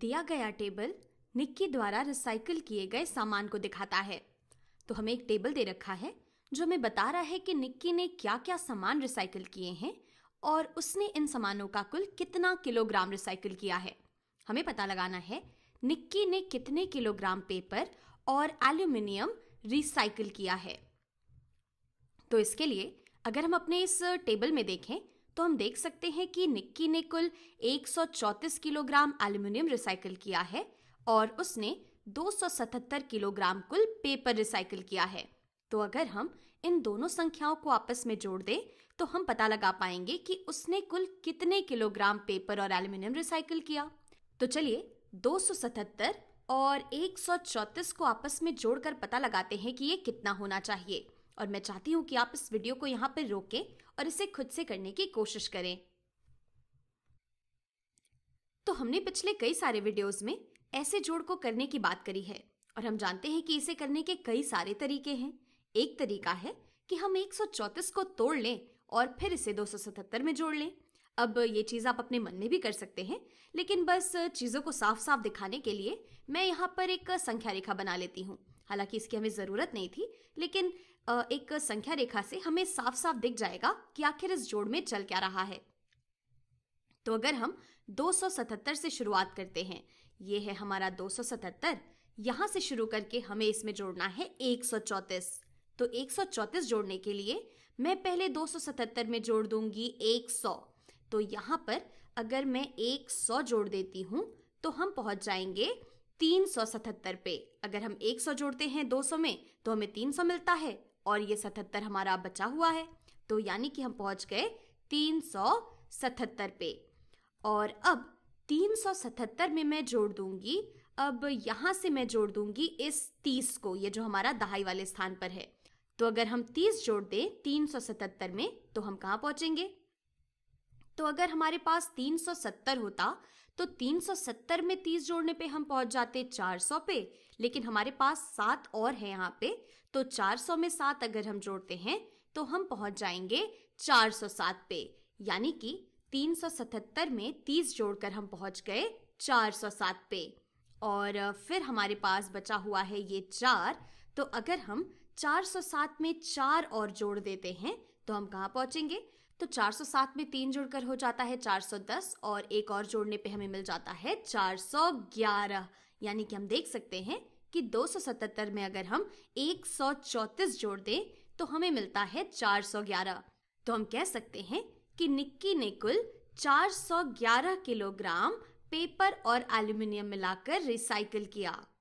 दिया गया टेबल निक्की द्वारा रिसाइकिल किए गए सामान को दिखाता है तो हमें एक टेबल दे रखा है जो हमें बता रहा है कि निक्की ने क्या क्या सामान रिसाइकिल किए हैं और उसने इन सामानों का कुल कितना किलोग्राम रिसाइकिल किया है हमें पता लगाना है निक्की ने कितने किलोग्राम पेपर और एल्यूमिनियम रिसाइकिल किया है तो इसके लिए अगर हम अपने इस टेबल में देखें तो हम देख सकते हैं कि निक्की ने कुल 134 किलोग्राम एल्यूमिनियम रिसाइकिल किया है और उसने 277 किलोग्राम कुल पेपर रिसाइकिल किया है तो अगर हम इन दोनों संख्याओं को आपस में जोड़ दें तो हम पता लगा पाएंगे कि उसने कुल कितने किलोग्राम पेपर और एल्यूमिनियम रिसाइकिल किया तो चलिए 277 और 134 को आपस में जोड़कर पता लगाते हैं कि ये कितना होना चाहिए और मैं चाहती हूँ कि आप इस वीडियो को यहाँ पर रोकें और इसे खुद से करने की कोशिश करें तो हमने पिछले कई सारे वीडियोस में ऐसे जोड़ को करने की बात करी है और हम जानते हैं कि इसे करने के कई सारे तरीके हैं एक तरीका है कि हम एक को तोड़ लें और फिर इसे 277 में जोड़ लें अब ये चीज़ आप अपने मन में भी कर सकते हैं लेकिन बस चीज़ों को साफ साफ दिखाने के लिए मैं यहाँ पर एक संख्या रेखा बना लेती हूँ हालांकि इसकी हमें ज़रूरत नहीं थी लेकिन एक संख्या रेखा से हमें साफ साफ दिख जाएगा कि आखिर इस जोड़ में चल क्या रहा है तो अगर हम 277 से शुरुआत करते हैं ये है हमारा 277 यहाँ से शुरू करके हमें इसमें जोड़ना है 134 तो 134 जोड़ने के लिए मैं पहले 277 में जोड़ दूंगी 100 तो यहाँ पर अगर मैं 100 जोड़ देती हूँ तो हम पहुंच जाएंगे तीन सौ सतहत्तर पे अगर हम एक सौ जोड़ते हैं दो सौ में तो हमें तीन सौ मिलता है और ये सतहत्तर हमारा बचा हुआ है तो यानी कि हम पहुंच गए तीन सौ सतहत्तर पे और अब तीन सौ सतहत्तर में मैं जोड़ दूंगी अब यहाँ से मैं जोड़ दूंगी इस तीस को ये जो हमारा दहाई वाले स्थान पर है तो अगर हम तीस जोड़ दें तीन सौ सतहत्तर में तो हम कहाँ पहुंचेंगे तो अगर हमारे पास 370 होता तो 370 में 30 जोड़ने पे हम पहुंच जाते 400 पे लेकिन हमारे पास सात और है यहाँ पे तो 400 में सात अगर हम जोड़ते हैं तो हम पहुंच जाएंगे 407 पे यानी कि 377 में 30 जोड़कर हम पहुंच गए 407 पे और फिर हमारे पास बचा हुआ है ये चार तो अगर हम 407 में चार और जोड़ देते हैं तो हम कहाँ पहुंचेंगे तो 407 में तीन जुड़कर हो जाता है 410 और एक और जोड़ने पे हमें मिल जाता है 411 यानी कि हम देख सकते हैं कि 277 में अगर हम एक जोड़ दें तो हमें मिलता है 411 तो हम कह सकते हैं कि निक्की ने कुल 411 किलोग्राम पेपर और एल्यूमिनियम मिलाकर रिसाइकिल किया